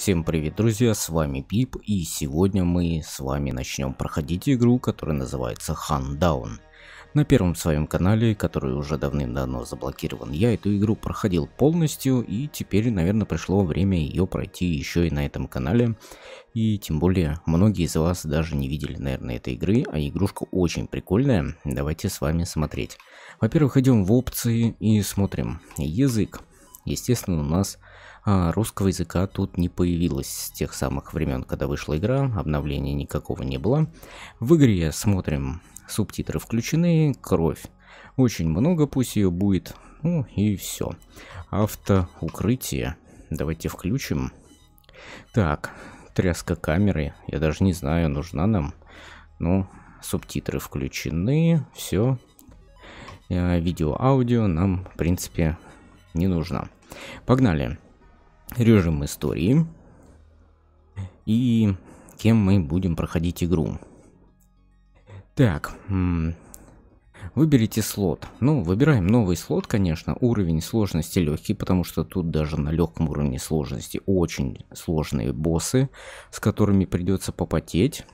Всем привет, друзья, с вами Пип, и сегодня мы с вами начнем проходить игру, которая называется Хандаун. На первом своем канале, который уже давным-давно заблокирован, я эту игру проходил полностью, и теперь, наверное, пришло время ее пройти еще и на этом канале. И тем более, многие из вас даже не видели, наверное, этой игры, а игрушка очень прикольная, давайте с вами смотреть. Во-первых, идем в опции и смотрим язык. Естественно, у нас а, русского языка тут не появилось с тех самых времен, когда вышла игра, обновления никакого не было. В игре смотрим, субтитры включены, кровь. Очень много, пусть ее будет, ну и все. Автоукрытие. Давайте включим. Так, тряска камеры. Я даже не знаю, нужна нам. Ну, субтитры включены, все. А, видео, аудио нам, в принципе, не нужно. Погнали режим истории и кем мы будем проходить игру. Так, выберите слот. Ну, выбираем новый слот, конечно. Уровень сложности легкий, потому что тут даже на легком уровне сложности очень сложные боссы, с которыми придется попотеть.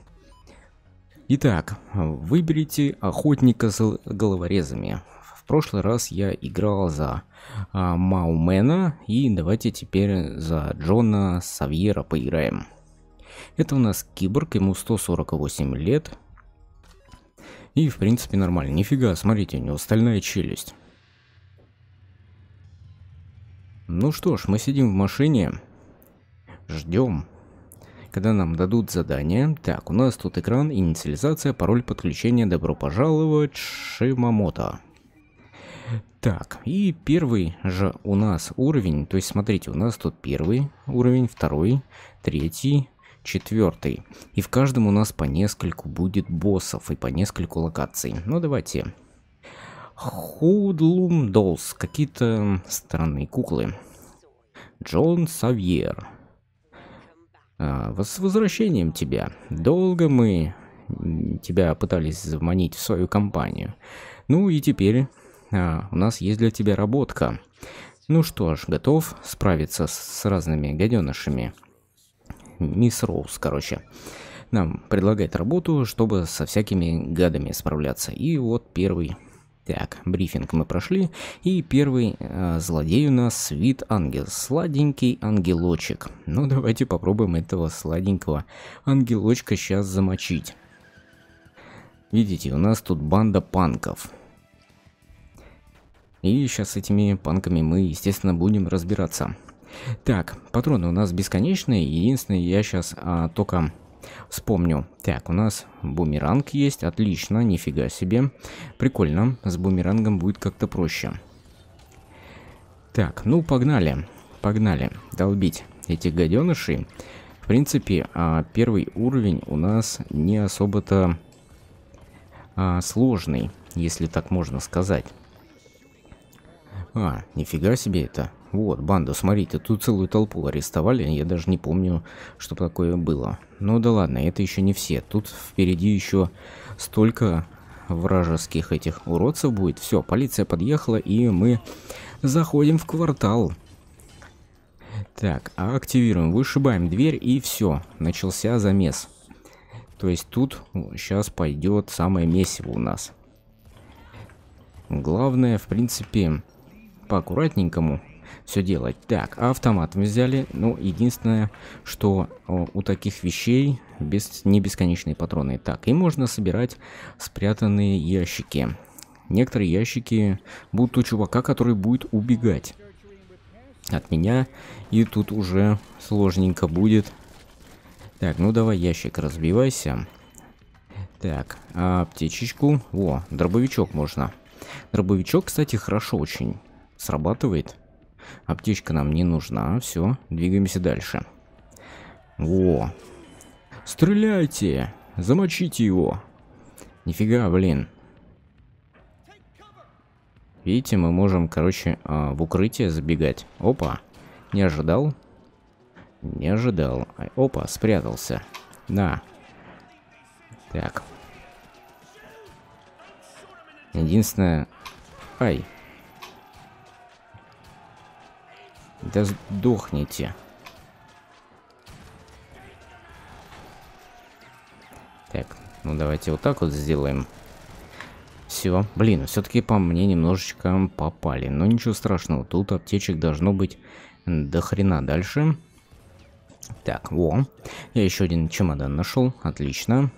Итак, выберите охотника с головорезами прошлый раз я играл за а, Маумена, и давайте теперь за Джона Савьера поиграем. Это у нас киборг, ему 148 лет. И в принципе нормально. Нифига, смотрите, у него стальная челюсть. Ну что ж, мы сидим в машине, ждем, когда нам дадут задание. Так, у нас тут экран, инициализация, пароль подключения, добро пожаловать, Шимамото. Так, и первый же у нас уровень, то есть смотрите, у нас тут первый уровень, второй, третий, четвертый. И в каждом у нас по нескольку будет боссов и по нескольку локаций. Ну давайте. Худлум Долс, какие-то странные куклы. Джон Савьер. А, с возвращением тебя. Долго мы тебя пытались заманить в свою компанию. Ну и теперь а, у нас есть для тебя работка. Ну что ж, готов справиться с, разными гаденышами. Мисс Роуз, короче. Нам предлагает работу, чтобы со всякими гадами справляться. И вот первый так, брифинг мы прошли, и первый э, злодей у нас Свит Ангел, сладенький ангелочек. Ну давайте попробуем этого сладенького ангелочка сейчас замочить. Видите, у нас тут банда панков. И сейчас с этими панками мы, естественно, будем разбираться. Так, патроны у нас бесконечные. Единственное, я сейчас а, только вспомню. Так, у нас бумеранг есть. Отлично, нифига себе. Прикольно, с бумерангом будет как-то проще. Так, ну погнали. Погнали долбить этих гаденышей. В принципе, а, первый уровень у нас не особо-то а, сложный, если так можно сказать. А, нифига себе это. Вот, банда, смотрите, тут целую толпу арестовали, я даже не помню, что такое было. Ну да ладно, это еще не все. Тут впереди еще столько вражеских этих уродцев будет. Все, полиция подъехала, и мы заходим в квартал. Так, а активируем, вышибаем дверь, и все, начался замес. То есть тут сейчас пойдет самое месиво у нас. Главное, в принципе, по-аккуратненькому все делать. Так, автомат мы взяли. Ну, единственное, что у таких вещей без, не бесконечные патроны. Так, и можно собирать спрятанные ящики. Некоторые ящики будут у чувака, который будет убегать от меня. И тут уже сложненько будет. Так, ну давай ящик разбивайся. Так, аптечечку. О, дробовичок можно. Дробовичок, кстати, хорошо очень Срабатывает. Аптечка нам не нужна. Все, двигаемся дальше. Во. Стреляйте! Замочите его! Нифига, блин. Видите, мы можем, короче, а, в укрытие забегать. Опа. Не ожидал. Не ожидал. Опа, спрятался. На. Так. Единственное... Ай. Да сдохните. Так, ну давайте вот так вот сделаем. Все. Блин, все-таки по мне немножечко попали. Но ничего страшного, тут аптечек должно быть до хрена дальше. Так, во. Я еще один чемодан нашел. Отлично.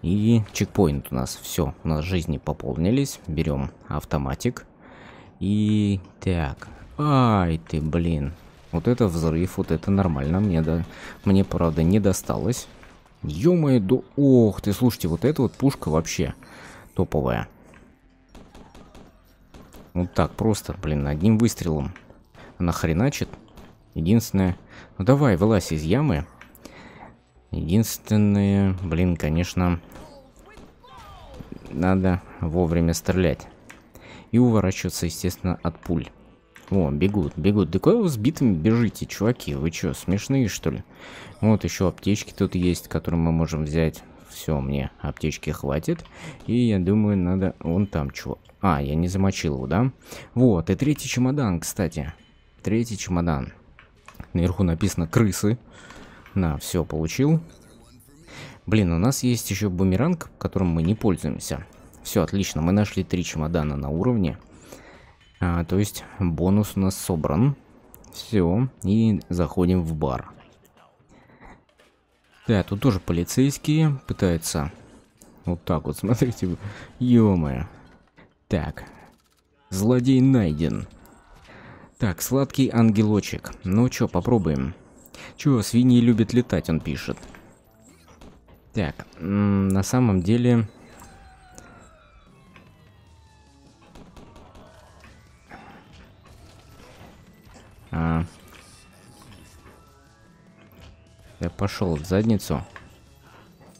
И чекпоинт у нас. Все, у нас жизни пополнились. Берем автоматик. И так, Ай ты, блин. Вот это взрыв, вот это нормально. Мне, да, мне правда, не досталось. Ё-моё, да... Ох ты, слушайте, вот эта вот пушка вообще топовая. Вот так просто, блин, одним выстрелом. Она хреначит. Единственное... Ну давай, вылазь из ямы. Единственное, блин, конечно, надо вовремя стрелять. И уворачиваться, естественно, от пуль. О, бегут, бегут. Да куда вы с бежите, чуваки? Вы что, смешные, что ли? Вот еще аптечки тут есть, которые мы можем взять. Все, мне аптечки хватит. И я думаю, надо... Вон там чего. А, я не замочил его, да? Вот, и третий чемодан, кстати. Третий чемодан. Наверху написано «крысы». На, все, получил. Блин, у нас есть еще бумеранг, которым мы не пользуемся. Все, отлично, мы нашли три чемодана на уровне. А, то есть бонус у нас собран. Все, и заходим в бар. Да, тут тоже полицейские пытаются. Вот так вот, смотрите. ё Так. Злодей найден. Так, сладкий ангелочек. Ну чё, попробуем. Чё, свиньи любят летать, он пишет. Так, на самом деле... А. Я пошел в задницу.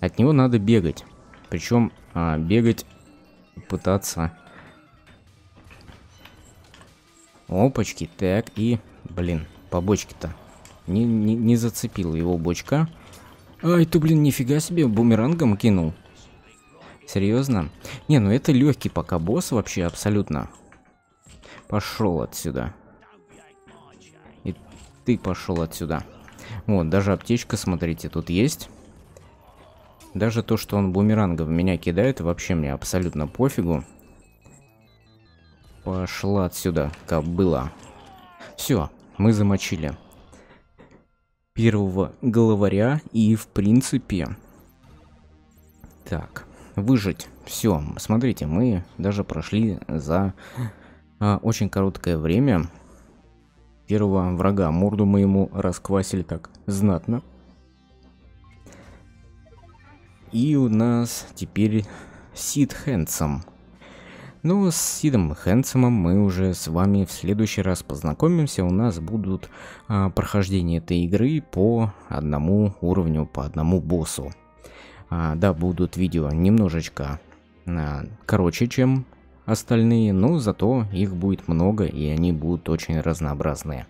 От него надо бегать. Причем а, бегать, пытаться. Опачки, так, и, блин, по бочке-то. Не, не, не зацепил его бочка. Ай, ты, блин, нифига себе, бумерангом кинул. Серьезно? Не, ну это легкий пока босс вообще абсолютно. Пошел отсюда ты пошел отсюда. Вот, даже аптечка, смотрите, тут есть. Даже то, что он бумеранга в меня кидает, вообще мне абсолютно пофигу. Пошла отсюда, кобыла. Все, мы замочили первого главаря и, в принципе... Так, выжить. Все, смотрите, мы даже прошли за а, очень короткое время первого врага. Морду мы ему расквасили так знатно. И у нас теперь Сид Хэнсом. Ну, с Сидом Хэнсомом мы уже с вами в следующий раз познакомимся. У нас будут а, прохождение этой игры по одному уровню, по одному боссу. А, да, будут видео немножечко а, короче, чем остальные, но зато их будет много и они будут очень разнообразные.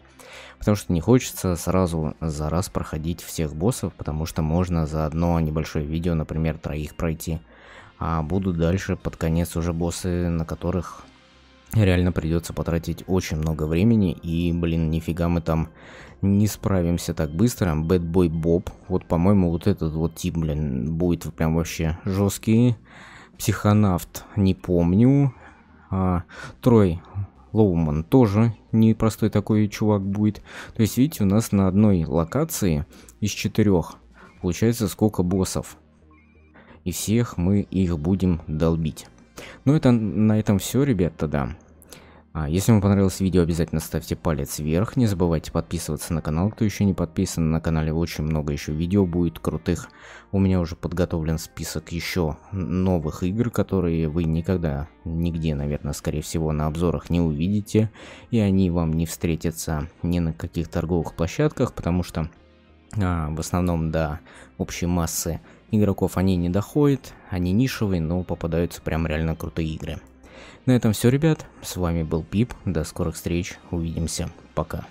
Потому что не хочется сразу за раз проходить всех боссов, потому что можно за одно небольшое видео, например, троих пройти. А будут дальше под конец уже боссы, на которых реально придется потратить очень много времени. И, блин, нифига мы там не справимся так быстро. Бэтбой Боб, вот, по-моему, вот этот вот тип, блин, будет прям вообще жесткий. Психонавт, не помню. А, Трой Лоуман тоже непростой такой чувак будет. То есть, видите, у нас на одной локации из четырех получается сколько боссов. И всех мы их будем долбить. Ну это на этом все, ребят, тогда. А если вам понравилось видео, обязательно ставьте палец вверх. Не забывайте подписываться на канал, кто еще не подписан. На канале очень много еще видео будет крутых. У меня уже подготовлен список еще новых игр, которые вы никогда, нигде, наверное, скорее всего, на обзорах не увидите. И они вам не встретятся ни на каких торговых площадках, потому что а, в основном до общей массы игроков они не доходят. Они нишевые, но попадаются прям реально крутые игры. На этом все, ребят. С вами был Пип. До скорых встреч. Увидимся. Пока.